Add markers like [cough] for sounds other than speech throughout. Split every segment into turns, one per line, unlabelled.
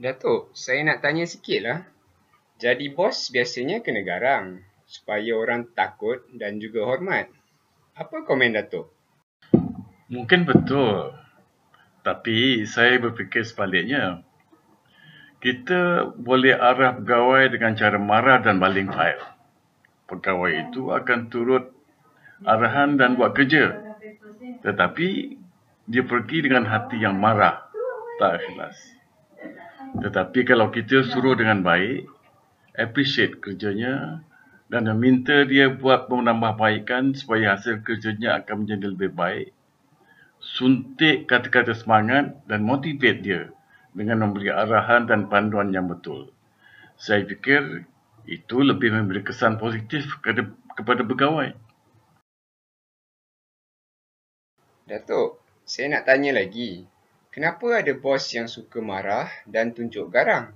Datuk, saya nak tanya sikit lah. Jadi bos biasanya kena garang supaya orang takut dan juga hormat. Apa komen Datuk?
Mungkin betul. Tapi saya berfikir sebaliknya. Kita boleh arah pegawai dengan cara marah dan baling file. Pegawai itu akan turut arahan dan buat kerja. Tetapi dia pergi dengan hati yang marah. Tak ikhlas. Tetapi kalau kita ya. suruh dengan baik, appreciate kerjanya dan minta dia buat penambahbaikan supaya hasil kerjanya akan menjadi lebih baik. Suntik kata-kata semangat dan motivate dia dengan memberi arahan dan panduan yang betul. Saya fikir itu lebih memberi kesan positif kepada pegawai.
Datuk, saya nak tanya lagi. Kenapa ada bos yang suka marah dan tunjuk garang?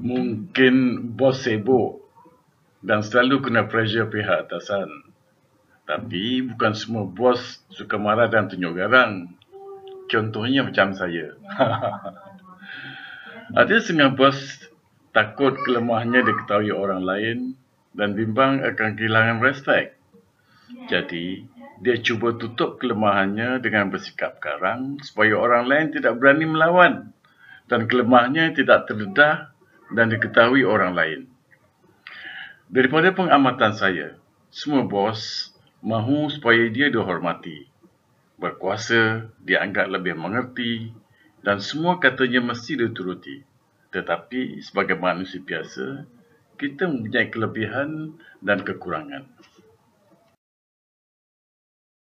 Mungkin bos sibuk dan selalu kena pressure pihak atasan. Tapi bukan semua bos suka marah dan tunjuk garang. Contohnya macam saya. [laughs] ada setengah bos takut kelemahannya diketahui orang lain dan bimbang akan kehilangan respect. Jadi, dia cuba tutup kelemahannya dengan bersikap karang supaya orang lain tidak berani melawan dan kelemahannya tidak terdedah dan diketahui orang lain. Daripada pengamatan saya, semua bos mahu supaya dia dihormati, berkuasa, dianggap lebih mengerti dan semua katanya mesti dituruti. Tetapi sebagai manusia biasa, kita mempunyai kelebihan dan kekurangan.